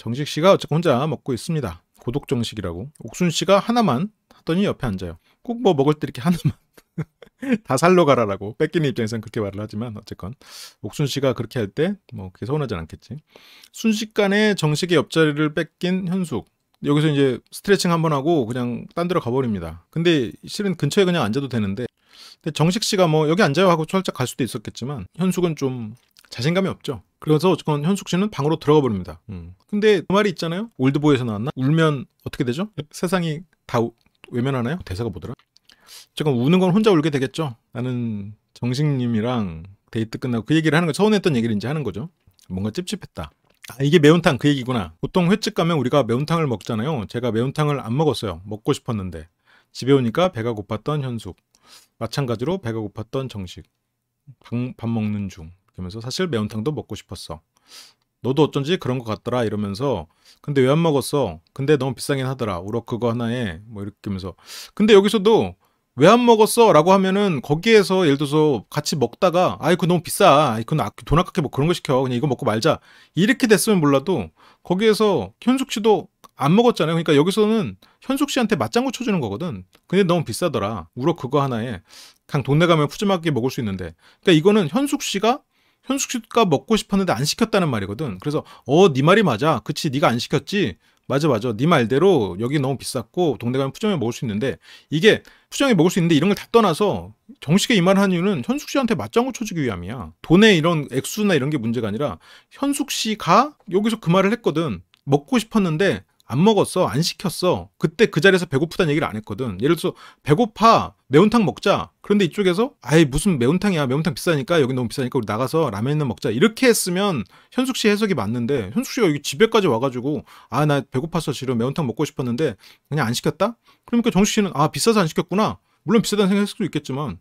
정식 씨가 혼자 먹고 있습니다. 고독 정식이라고. 옥순 씨가 하나만 하더니 옆에 앉아요. 꼭 뭐 먹을 때 이렇게 하나만. 다 살러 가라라고 뺏기는 입장에선 그렇게 말을 하지만 어쨌건 옥순 씨가 그렇게 할 때뭐 그게 서운하지 않겠지. 순식간에 정식의 옆자리를 뺏긴 현숙. 여기서 이제 스트레칭 한번 하고 그냥 딴 데로 가버립니다. 근데 실은 근처에 그냥 앉아도 되는데 근데 정식 씨가 뭐 여기 앉아요 하고 살짝 갈 수도 있었겠지만 현숙은 좀 자신감이 없죠. 그래서 어쨌건 현숙 씨는 방으로 들어가 버립니다. 음. 근데 그 말이 있잖아요. 올드보이에서 나왔나? 울면 어떻게 되죠? 세상이 다 외면하나요? 대사가 뭐더라? 잠깐 우는 건 혼자 울게 되겠죠. 나는 정식님이랑 데이트 끝나고 그 얘기를 하는 거 서운했던 얘기를 이제 하는 거죠. 뭔가 찝찝했다. 아, 이게 매운탕 그 얘기구나. 보통 횟집 가면 우리가 매운탕을 먹잖아요. 제가 매운탕을 안 먹었어요. 먹고 싶었는데 집에 오니까 배가 고팠던 현숙. 마찬가지로 배가 고팠던 정식. 밥, 밥 먹는 중. 그러면서 사실 매운탕도 먹고 싶었어. 너도 어쩐지 그런 것 같더라 이러면서 근데 왜 안 먹었어? 근데 너무 비싸긴 하더라. 우럭 그거 하나에 뭐 이렇게 하면서 근데 여기서도 왜 안 먹었어? 라고 하면은 거기에서 예를 들어서 같이 먹다가 아이 그 너무 비싸. 아이 그건 돈 아깝게 뭐 그런 거 시켜. 그냥 이거 먹고 말자. 이렇게 됐으면 몰라도 거기에서 현숙 씨도 안 먹었잖아요. 그러니까 여기서는 현숙 씨한테 맞장구 쳐주는 거거든. 근데 너무 비싸더라. 우럭 그거 하나에 그냥 동네 가면 푸짐하게 먹을 수 있는데. 그러니까 이거는 현숙 씨가 현숙 씨가 먹고 싶었는데 안 시켰다는 말이거든. 그래서 어, 네 말이 맞아. 그치, 네가 안 시켰지. 맞아, 맞아. 네 말대로 여기 너무 비쌌고 동네 가면 푸정에 먹을 수 있는데 이게 푸정에 먹을 수 있는데 이런 걸 다 떠나서 정식에 이 말한 을 이유는 현숙 씨한테 맞장구 쳐주기 위함이야. 돈의 이런 액수나 이런 게 문제가 아니라 현숙 씨가 여기서 그 말을 했거든. 먹고 싶었는데 안 먹었어. 안 시켰어. 그때 그 자리에서 배고프다는 얘기를 안 했거든. 예를 들어서 배고파. 매운탕 먹자. 그런데 이쪽에서 아예 무슨 매운탕이야. 매운탕 비싸니까 여기 너무 비싸니까 우리 나가서 라면이나 먹자. 이렇게 했으면 현숙 씨 해석이 맞는데 현숙 씨가 여기 집에까지 와가지고 아 나 배고파서 지금 매운탕 먹고 싶었는데 그냥 안 시켰다. 그러니까 정숙 씨는 아 비싸서 안 시켰구나. 물론 비싸다는 생각할 수도 있겠지만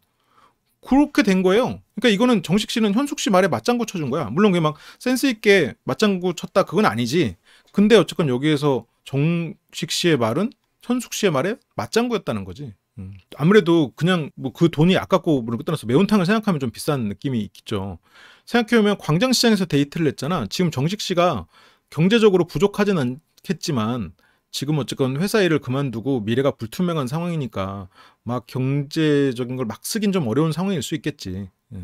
그렇게 된 거예요. 그러니까 이거는 정식 씨는 현숙 씨 말에 맞장구 쳐준 거야. 물론 그게 막 센스 있게 맞장구 쳤다 그건 아니지. 근데 어쨌건 여기에서 정식 씨의 말은 현숙 씨의 말에 맞장구였다는 거지. 음. 아무래도 그냥 뭐 그 돈이 아깝고 그런 거 끝나서 매운탕을 생각하면 좀 비싼 느낌이 있겠죠. 생각해보면 광장시장에서 데이트를 했잖아. 지금 정식 씨가 경제적으로 부족하진 않겠지만 지금 어쨌건 회사 일을 그만두고 미래가 불투명한 상황이니까 막 경제적인 걸 막 쓰긴 좀 어려운 상황일 수 있겠지. 예.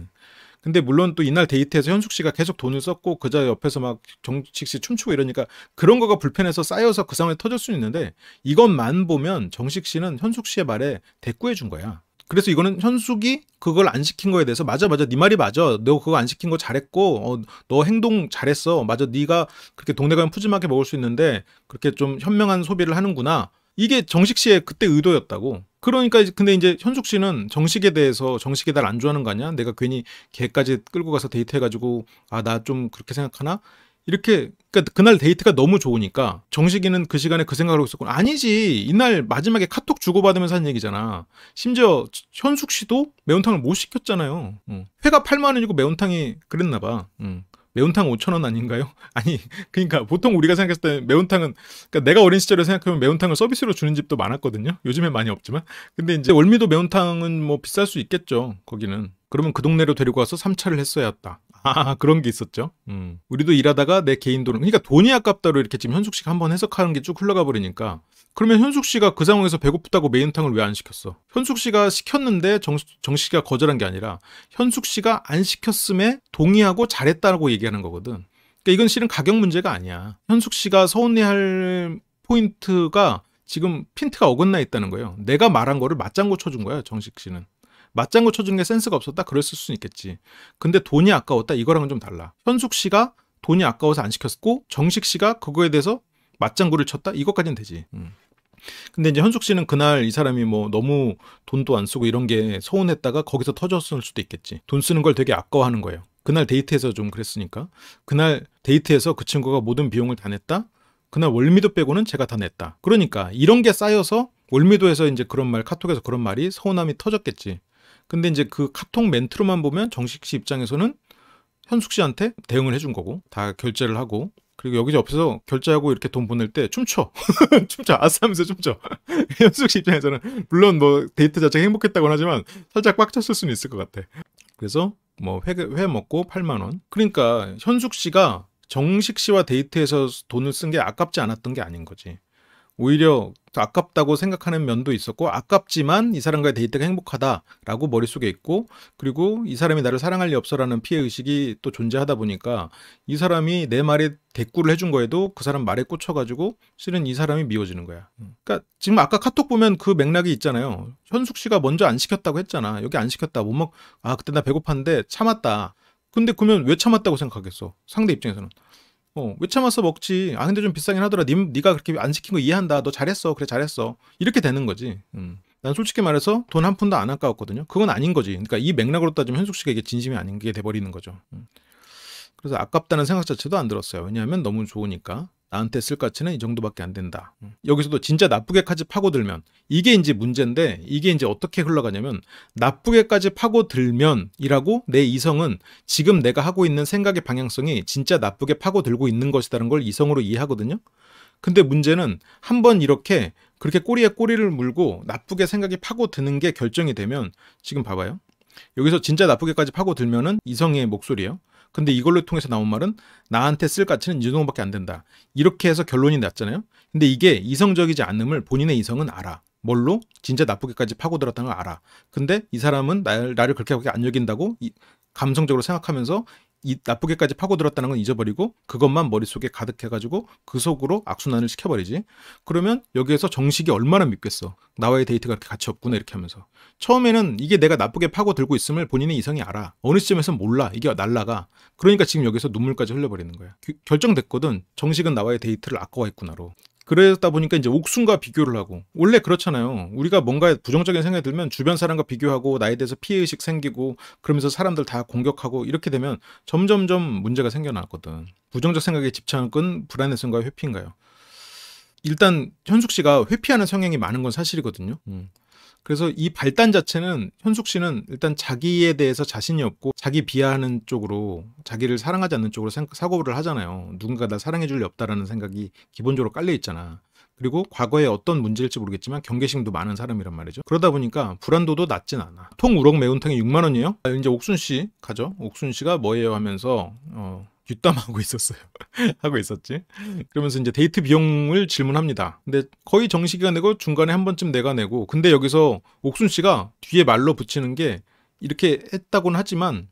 근데 물론 또 이날 데이트에서 현숙 씨가 계속 돈을 썼고 그자 옆에서 막 정식 씨 춤추고 이러니까 그런 거가 불편해서 쌓여서 그상황에 터질 수는 있는데 이것만 보면 정식 씨는 현숙 씨의 말에 대꾸해 준 거야. 그래서 이거는 현숙이 그걸 안 시킨 거에 대해서 맞아 맞아 네 말이 맞아 너 그거 안 시킨 거 잘했고 어, 너 행동 잘했어 맞아 네가 그렇게 동네 가면 푸짐하게 먹을 수 있는데 그렇게 좀 현명한 소비를 하는구나 이게 정식 씨의 그때 의도였다고. 그러니까 근데 이제 현숙 씨는 정식에 대해서 정식이 날 안 좋아하는 거 아니야? 내가 괜히 걔까지 끌고 가서 데이트해가지고 아 나 좀 그렇게 생각하나? 이렇게 그러니까 그날 데이트가 너무 좋으니까 정식이는 그 시간에 그 생각을 하고 있었고 아니지 이날 마지막에 카톡 주고받으면서 한 얘기잖아 심지어 현숙 씨도 매운탕을 못 시켰잖아요 회가 8만 원이고 매운탕이 그랬나 봐 응. 매운탕 5천원 아닌가요? 아니 그러니까 보통 우리가 생각했을 때 매운탕은 그러니까 내가 어린 시절에 생각하면 매운탕을 서비스로 주는 집도 많았거든요. 요즘엔 많이 없지만 근데 이제 월미도 매운탕은 뭐 비쌀 수 있겠죠. 거기는 그러면 그 동네로 데리고 와서 삼차를 했어야 했다. 아, 그런 게 있었죠. 음. 우리도 일하다가 내 개인 돈을, 그러니까 돈이 아깝다로 이렇게 지금 현숙 씨 한번 해석하는 게 쭉 흘러가 버리니까 그러면 현숙 씨가 그 상황에서 배고프다고 메인탕을 왜 안 시켰어? 현숙 씨가 시켰는데 정, 정 씨가 거절한 게 아니라 현숙 씨가 안 시켰음에 동의하고 잘했다라고 얘기하는 거거든. 그러니까 이건 실은 가격 문제가 아니야. 현숙 씨가 서운해할 포인트가 지금 핀트가 어긋나 있다는 거예요. 내가 말한 거를 맞장구 쳐준 거야, 정식 씨는. 맞장구 쳐준 게 센스가 없었다? 그랬을 수는 있겠지. 근데 돈이 아까웠다? 이거랑은 좀 달라. 현숙 씨가 돈이 아까워서 안 시켰고 정식 씨가 그거에 대해서 맞장구를 쳤다? 이것까지는 되지. 음. 근데 이제 현숙 씨는 그날 이 사람이 뭐 너무 돈도 안 쓰고 이런 게 서운했다가 거기서 터졌을 수도 있겠지. 돈 쓰는 걸 되게 아까워하는 거예요. 그날 데이트에서 좀 그랬으니까. 그날 데이트에서 그 친구가 모든 비용을 다 냈다? 그날 월미도 빼고는 제가 다 냈다. 그러니까 이런 게 쌓여서 월미도에서 이제 그런 말 카톡에서 그런 말이 서운함이 터졌겠지. 근데 이제 그 카톡 멘트로만 보면 정식 씨 입장에서는 현숙 씨한테 대응을 해준 거고 다 결제를 하고 그리고 여기저 옆에서 결제하고 이렇게 돈 보낼 때 춤춰. 춤춰. 아싸하면서 춤춰. 현숙 씨 입장에서는 물론 뭐 데이트 자체가 행복했다고는 하지만 살짝 꽉찼을 수는 있을 것 같아. 그래서 뭐회 회 먹고 8만 원. 그러니까 현숙 씨가 정식 씨와 데이트해서 돈을 쓴 게 아깝지 않았던 게 아닌 거지. 오히려 아깝다고 생각하는 면도 있었고 아깝지만 이 사람과의 데이트가 행복하다라고 머릿속에 있고 그리고 이 사람이 나를 사랑할 리 없어라는 피해 의식이 또 존재하다 보니까 이 사람이 내 말에 대꾸를 해준 거에도 그 사람 말에 꽂혀가지고 실은 이 사람이 미워지는 거야. 음. 그러니까 지금 아까 카톡 보면 그 맥락이 있잖아요. 현숙 씨가 먼저 안 시켰다고 했잖아. 여기 안 시켰다. 못 먹. 아 그때 나 배고팠는데 참았다. 근데 그러면 왜 참았다고 생각하겠어? 상대 입장에서는 어, 왜 참았어 먹지? 아 근데 좀 비싸긴 하더라. 님 네가 그렇게 안 시킨 거 이해한다. 너 잘했어. 그래 잘했어. 이렇게 되는 거지. 음. 난 솔직히 말해서 돈 한 푼도 안 아까웠거든요. 그건 아닌 거지. 그러니까 이 맥락으로 따지면 현숙 씨가 이게 진심이 아닌 게 돼버리는 거죠. 음. 그래서 아깝다는 생각 자체도 안 들었어요. 왜냐하면 너무 좋으니까. 나한테 쓸 가치는 이 정도밖에 안 된다. 음. 여기서도 진짜 나쁘게까지 파고들면 이게 이제 문제인데 이게 이제 어떻게 흘러가냐면 나쁘게까지 파고들면이라고 내 이성은 지금 내가 하고 있는 생각의 방향성이 진짜 나쁘게 파고들고 있는 것이라는 걸 이성으로 이해하거든요. 근데 문제는 한번 이렇게 그렇게 꼬리에 꼬리를 물고 나쁘게 생각이 파고드는 게 결정이 되면 지금 봐봐요. 여기서 진짜 나쁘게까지 파고들면은 이성의 목소리예요. 근데 이걸로 통해서 나온 말은 나한테 쓸 가치는 이정도밖에 안 된다. 이렇게 해서 결론이 났잖아요. 근데 이게 이성적이지 않음을 본인의 이성은 알아. 뭘로? 진짜 나쁘게까지 파고들었다는 걸 알아. 근데 이 사람은 날, 나를 그렇게 게안 여긴다고 이, 감성적으로 생각하면서 이 나쁘게까지 파고들었다는 건 잊어버리고 그것만 머릿속에 가득해가지고 그 속으로 악순환을 시켜버리지. 그러면 여기에서 정식이 얼마나 믿겠어 나와의 데이트가 그렇게 같이 없구나 이렇게 하면서. 처음에는 이게 내가 나쁘게 파고들고 있음을 본인의 이성이 알아. 어느 시점에서 몰라. 이게 날라가. 그러니까 지금 여기서 눈물까지 흘려버리는 거야. 결정됐거든. 정식은 나와의 데이트를 아까워했구나로. 그러다 보니까 이제 옥순과 비교를 하고 원래 그렇잖아요. 우리가 뭔가 부정적인 생각이 들면 주변 사람과 비교하고 나에 대해서 피해 의식 생기고 그러면서 사람들 다 공격하고 이렇게 되면 점점점 문제가 생겨났거든 부정적 생각에 집착한 건불안의순과 회피인가요? 일단 현숙 씨가 회피하는 성향이 많은 건 사실이거든요. 음. 그래서 이 발단 자체는 현숙 씨는 일단 자기에 대해서 자신이 없고 자기 비하하는 쪽으로 자기를 사랑하지 않는 쪽으로 사고를 하잖아요. 누군가 나 사랑해 줄 리 없다라는 생각이 기본적으로 깔려 있잖아. 그리고 과거에 어떤 문제일지 모르겠지만 경계심도 많은 사람이란 말이죠. 그러다 보니까 불안도도 낮진 않아. 통 우럭 매운탕이 6만 원이에요? 아, 이제 옥순 씨 가죠. 옥순 씨가 뭐예요 하면서 어, 뒷담하고 있었어요. 하고 있었지. 그러면서 이제 데이트 비용을 질문합니다. 근데 거의 정식이가 내고 중간에 한 번쯤 내가 내고 근데 여기서 옥순 씨가 뒤에 말로 붙이는 게 이렇게 했다곤 하지만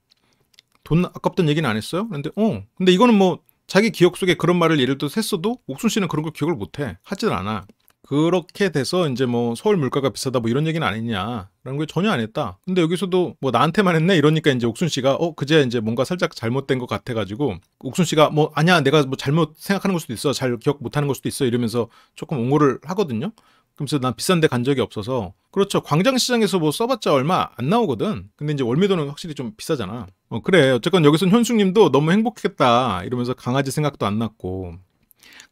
돈 아깝던 얘기는 안 했어요. 그런데 어 근데 이거는 뭐 자기 기억 속에 그런 말을 예를 들어서 했어도 옥순 씨는 그런 걸 기억을 못해 하질 않아. 그렇게 돼서 이제 뭐 서울 물가가 비싸다 뭐 이런 얘기는 안 했냐라는 걸 전혀 안 했다. 근데 여기서도 뭐 나한테만 했네 이러니까 이제 옥순 씨가 어 그제 이제 뭔가 살짝 잘못된 것 같아가지고 옥순 씨가 뭐 아니야 내가 뭐 잘못 생각하는 걸 수도 있어 잘 기억 못하는 걸 수도 있어 이러면서 조금 옹호를 하거든요. 그래서 난 비싼데 간 적이 없어서 그렇죠 광장시장에서 뭐 써봤자 얼마 안 나오거든 근데 이제 월미도는 확실히 좀 비싸잖아 어 그래 어쨌건 여기선 현숙님도 너무 행복했다 이러면서 강아지 생각도 안 났고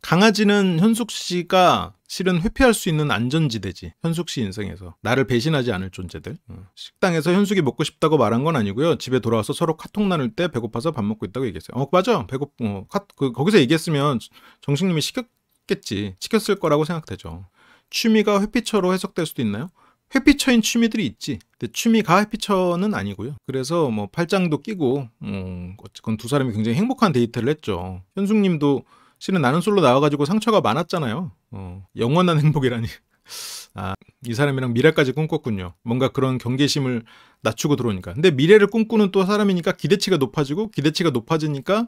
강아지는 현숙 씨가 실은 회피할 수 있는 안전지대지. 현숙 씨 인생에서. 나를 배신하지 않을 존재들. 어. 식당에서 현숙이 먹고 싶다고 말한 건 아니고요. 집에 돌아와서 서로 카톡 나눌 때 배고파서 밥 먹고 있다고 얘기했어요. 어, 맞아. 배고, 프 어, 카, 그, 거기서 얘기했으면 정식님이 시켰겠지. 시켰을 거라고 생각되죠. 취미가 회피처로 해석될 수도 있나요? 회피처인 취미들이 있지. 근데 취미가 회피처는 아니고요. 그래서 뭐 팔짱도 끼고, 음, 어쨌건 두 사람이 굉장히 행복한 데이트를 했죠. 현숙님도 실은 나는 솔로 나와가지고 상처가 많았잖아요. 어, 영원한 행복이라니. 아, 이 사람이랑 미래까지 꿈꿨군요. 뭔가 그런 경계심을 낮추고 들어오니까. 근데 미래를 꿈꾸는 또 사람이니까 기대치가 높아지고 기대치가 높아지니까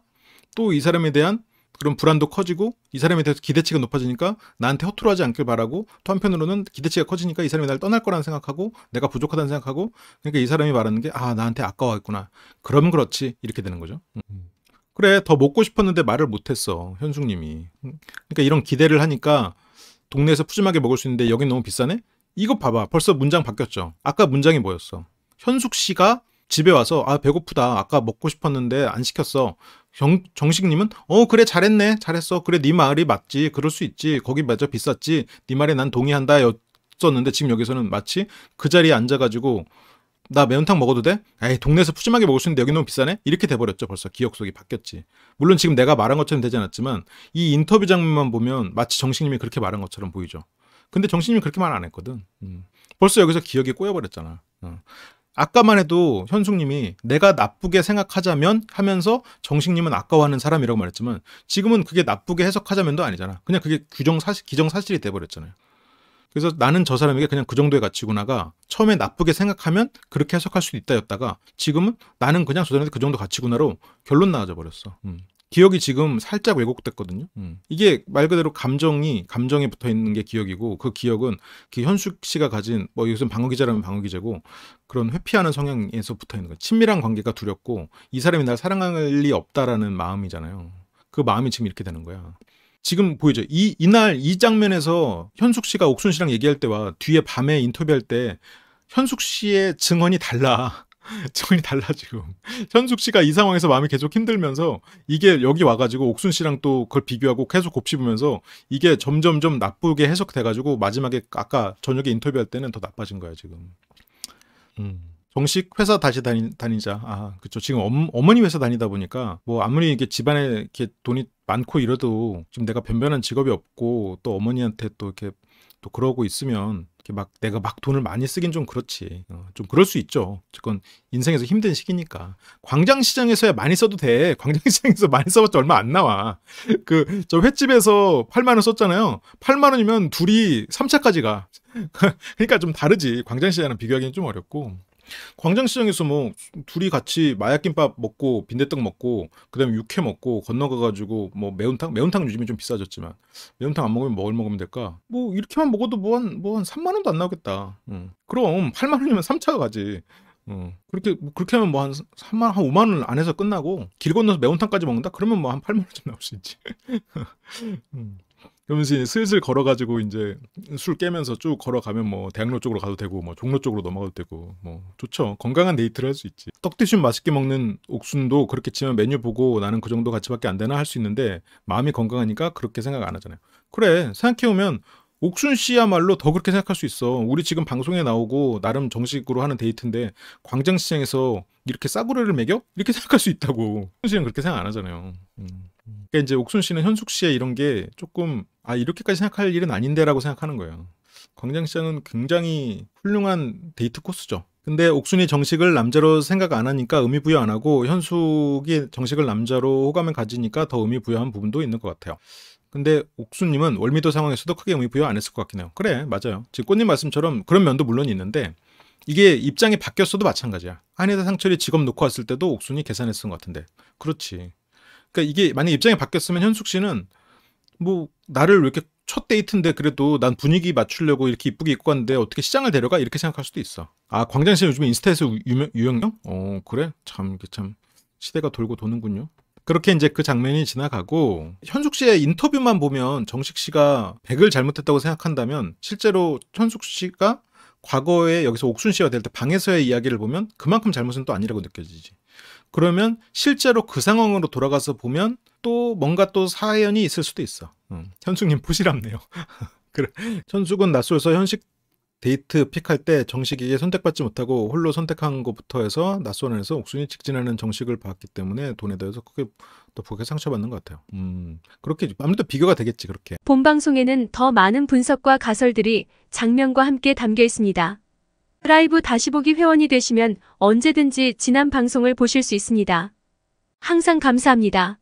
또 이 사람에 대한 그런 불안도 커지고 이 사람에 대해서 기대치가 높아지니까 나한테 허투루하지 않길 바라고 또 한편으로는 기대치가 커지니까 이 사람이 날 떠날 거라는 생각하고 내가 부족하다는 생각하고 그러니까 이 사람이 말하는 게 아 나한테 아까워했구나 그럼 그렇지 이렇게 되는 거죠. 음. 그래 더 먹고 싶었는데 말을 못했어 현숙님이 그러니까 이런 기대를 하니까 동네에서 푸짐하게 먹을 수 있는데 여긴 너무 비싸네 이거 봐봐 벌써 문장 바뀌었죠 아까 문장이 뭐였어 현숙 씨가 집에 와서 아 배고프다 아까 먹고 싶었는데 안 시켰어 정, 정식님은 어 그래 잘했네 잘했어 그래 네 말이 맞지 그럴 수 있지 거기 맞아 비쌌지 네 말에 난 동의한다 였었는데 지금 여기서는 마치 그 자리에 앉아가지고 나 매운탕 먹어도 돼? 에이 동네에서 푸짐하게 먹을 수 있는데 여기 너무 비싸네? 이렇게 돼버렸죠 벌써 기억 속이 바뀌었지 물론 지금 내가 말한 것처럼 되지 않았지만 이 인터뷰 장면만 보면 마치 정신님이 그렇게 말한 것처럼 보이죠 근데 정신님이 그렇게 말 안 했거든 음. 벌써 여기서 기억이 꼬여버렸잖아 어. 아까만 해도 현숙님이 내가 나쁘게 생각하자면 하면서 정식님은 아까워하는 사람이라고 말했지만 지금은 그게 나쁘게 해석하자면도 아니잖아. 그냥 그게 규정 사실, 기정 사실이 돼버렸잖아요. 그래서 나는 저 사람에게 그냥 그 정도의 가치구나가 처음에 나쁘게 생각하면 그렇게 해석할 수도 있다였다가 지금은 나는 그냥 저 사람한테 그 정도 가치구나로 결론 나와져 버렸어. 음. 기억이 지금 살짝 왜곡됐거든요. 음. 이게 말 그대로 감정이 감정에 붙어 있는 게 기억이고 그 기억은 그 현숙 씨가 가진 뭐 요즘 방어 기자라면 방어 기자고 그런 회피하는 성향에서 붙어 있는 거예요. 친밀한 관계가 두렵고 이 사람이 날 사랑할 리 없다라는 마음이잖아요. 그 마음이 지금 이렇게 되는 거야. 지금 보이죠? 이, 이날 이 장면에서 현숙 씨가 옥순 씨랑 얘기할 때와 뒤에 밤에 인터뷰할 때 현숙 씨의 증언이 달라. 증언이 달라, 지금. 현숙 씨가 이 상황에서 마음이 계속 힘들면서 이게 여기 와가지고 옥순 씨랑 또 그걸 비교하고 계속 곱씹으면서 이게 점점점 나쁘게 해석돼가지고 마지막에 아까 저녁에 인터뷰할 때는 더 나빠진 거야, 지금. 음. 정식 회사 다시 다니, 다니자. 아, 그쵸. 지금 엄, 어머니 회사 다니다 보니까 뭐 아무리 이게 집안에 이렇게 돈이 많고 이래도 지금 내가 변변한 직업이 없고 또 어머니한테 또 이렇게 또 그러고 있으면 이렇게 막 내가 막 돈을 많이 쓰긴 좀 그렇지. 어, 좀 그럴 수 있죠. 그건 인생에서 힘든 시기니까. 광장시장에서야 많이 써도 돼. 광장시장에서 많이 써봤자 얼마 안 나와. 그, 저 횟집에서 8만원 썼잖아요. 8만원이면 둘이 3차까지 가. 그러니까 좀 다르지. 광장시장이랑 비교하기는 좀 어렵고. 광장시장에서 뭐 둘이 같이 마약김밥 먹고 빈대떡 먹고 그다음에 육회 먹고 건너가가지고 뭐 매운탕 매운탕 요즘에 좀 비싸졌지만 매운탕 안 먹으면 뭘 먹으면 될까? 뭐 이렇게만 먹어도 뭐 한 뭐 한 3만 원도 안 나오겠다. 응. 그럼 8만 원이면 3차가 가지. 응. 그렇게 뭐 그렇게 하면 뭐 한3만한 5만 원 안에서 끝나고 길 건너서 매운탕까지 먹는다? 그러면 뭐 한8만 원쯤 나올 수 있지. 응. 그러면서 이제 슬슬 걸어가지고 이제 술 깨면서 쭉 걸어가면 뭐 대학로 쪽으로 가도 되고 뭐 종로 쪽으로 넘어가도 되고 뭐 좋죠. 건강한 데이트를 할 수 있지. 떡 대신 맛있게 먹는 옥순도 그렇게 치면 메뉴 보고 나는 그 정도 가치밖에 안 되나 할 수 있는데 마음이 건강하니까 그렇게 생각 안 하잖아요. 그래 생각해보면 옥순 씨야말로 더 그렇게 생각할 수 있어. 우리 지금 방송에 나오고 나름 정식으로 하는 데이트인데 광장시장에서 이렇게 싸구려를 매겨? 이렇게 생각할 수 있다고. 현실은 그렇게 생각 안 하잖아요. 음. 음. 그러니까 이제 옥순 씨는 현숙 씨의 이런 게 조금 아 이렇게까지 생각할 일은 아닌데라고 생각하는 거예요. 광장시장은 굉장히 훌륭한 데이트 코스죠. 근데 옥순이 정식을 남자로 생각 안 하니까 의미 부여 안 하고 현숙이 정식을 남자로 호감을 가지니까 더 의미 부여한 부분도 있는 것 같아요. 근데 옥순님은 월미도 상황에서도 크게 의미 부여 안 했을 것 같긴 해요. 그래, 맞아요. 지금 꽃님 말씀처럼 그런 면도 물론 있는데 이게 입장이 바뀌었어도 마찬가지야. 한혜대 상철이 직업 놓고 왔을 때도 옥순이 계산했은 것 같은데. 그렇지. 그러니까 이게 만약 입장이 바뀌었으면 현숙 씨는 뭐 나를 왜 이렇게 첫 데이트인데 그래도 난 분위기 맞추려고 이렇게 이쁘게 입고 갔는데 어떻게 시장을 데려가 이렇게 생각할 수도 있어. 아 광장 씨는 요즘 인스타에서 유명 유형형? 어 그래 참 이게 참 시대가 돌고 도는군요. 그렇게 이제 그 장면이 지나가고 현숙 씨의 인터뷰만 보면 정식 씨가 100을 잘못했다고 생각한다면 실제로 현숙 씨가 과거에 여기서 옥순 씨가될 때 방에서의 이야기를 보면 그만큼 잘못은 또 아니라고 느껴지지. 그러면 실제로 그 상황으로 돌아가서 보면 또 뭔가 또 사연이 있을 수도 있어. 음. 현숙님 부실합네요. 그래. 현숙은 낯설서 현식 데이트 픽할 때 정식에게 선택받지 못하고 홀로 선택한 것부터 해서 낯선에서 옥순이 직진하는 정식을 봤기 때문에 돈에 대해서 크게 또 그게 상처받는 것 같아요. 음, 그렇게 아무래도 비교가 되겠지 그렇게. 본 방송에는 더 많은 분석과 가설들이 장면과 함께 담겨 있습니다. 라이브 다시 보기 회원이 되시면 언제든지 지난 방송을 보실 수 있습니다. 항상 감사합니다.